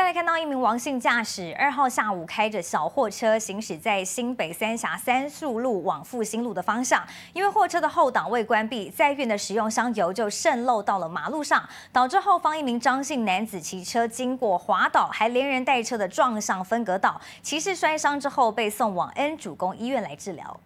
再来看到一名王姓驾驶，二号下午开着小货车行驶在新北三峡三速路往复兴路的方向，因为货车的后挡未关闭，载运的食用香油就渗漏到了马路上，导致后方一名张姓男子骑车经过滑倒，还连人带车的撞上分隔道，骑士摔伤之后被送往 N 主攻医院来治疗。